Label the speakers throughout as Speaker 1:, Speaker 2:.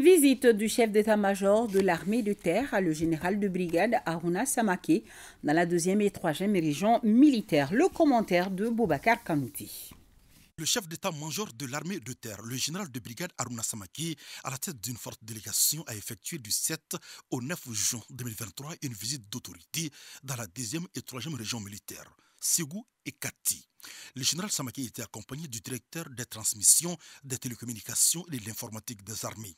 Speaker 1: Visite du chef d'état-major de l'armée de terre, le général de brigade Aruna Samake, dans la deuxième et troisième région militaire. Le commentaire de Boubacar Kanouti. Le chef d'état-major de l'armée de terre, le général de brigade Aruna Samaki, à la tête d'une forte délégation, a effectué du 7 au 9 juin 2023 une visite d'autorité dans la deuxième et troisième région militaire, Ségou et Kati. Le général Samaki était accompagné du directeur des transmissions, des télécommunications et de l'informatique des armées.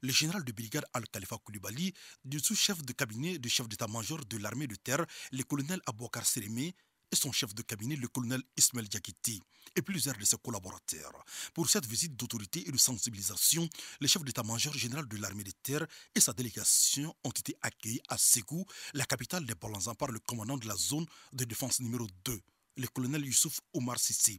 Speaker 1: Le général de brigade Al-Khalifa Koulibaly, du sous-chef de cabinet du chef d'état-major de l'armée de terre, le colonel Abouakar Sérémé, et son chef de cabinet, le colonel Ismail Djakiti, et plusieurs de ses collaborateurs. Pour cette visite d'autorité et de sensibilisation, le chef d'état-major général de l'armée de terre et sa délégation ont été accueillis à Ségou, la capitale des Balanzan, par le commandant de la zone de défense numéro 2, le colonel Youssouf Omar Sissi,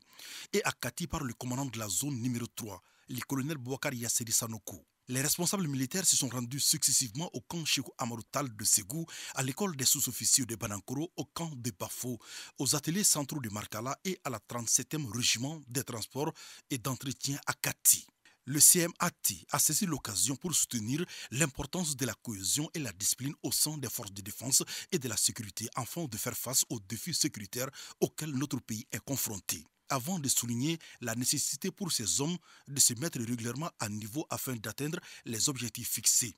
Speaker 1: et à Kati par le commandant de la zone numéro 3, le colonel Bouakar Yasseri Sanoku les responsables militaires se sont rendus successivement au camp Cheikh Amarutal de Ségou, à l'école des sous-officiers de Banankoro, au camp de Bafo, aux ateliers centraux de Markala et à la 37e régiment des transports et d'entretien à Kati. Le CMAT a saisi l'occasion pour soutenir l'importance de la cohésion et la discipline au sein des forces de défense et de la sécurité afin de faire face aux défis sécuritaires auxquels notre pays est confronté avant de souligner la nécessité pour ces hommes de se mettre régulièrement à niveau afin d'atteindre les objectifs fixés.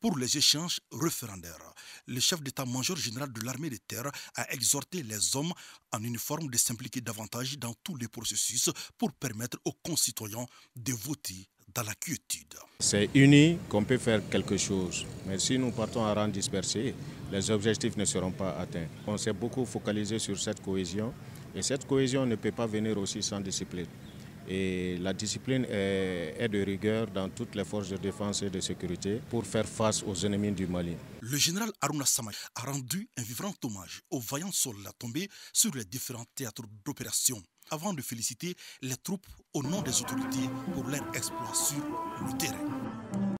Speaker 1: Pour les échanges référendaires, le chef d'état-major général de l'armée de terre a exhorté les hommes en uniforme de s'impliquer davantage dans tous les processus pour permettre aux concitoyens de voter dans la quiétude.
Speaker 2: C'est uni qu'on peut faire quelque chose, mais si nous partons à rang dispersé, les objectifs ne seront pas atteints. On s'est beaucoup focalisé sur cette cohésion et cette cohésion ne peut pas venir aussi sans discipline. Et la discipline est, de rigueur dans toutes les forces de défense et de sécurité pour faire face aux ennemis du Mali.
Speaker 1: Le général Aruna Samay a rendu un vivant hommage aux vaillants soldats tombés sur les différents théâtres d'opération avant
Speaker 2: de féliciter les troupes au nom des autorités pour leur exploit sur le terrain.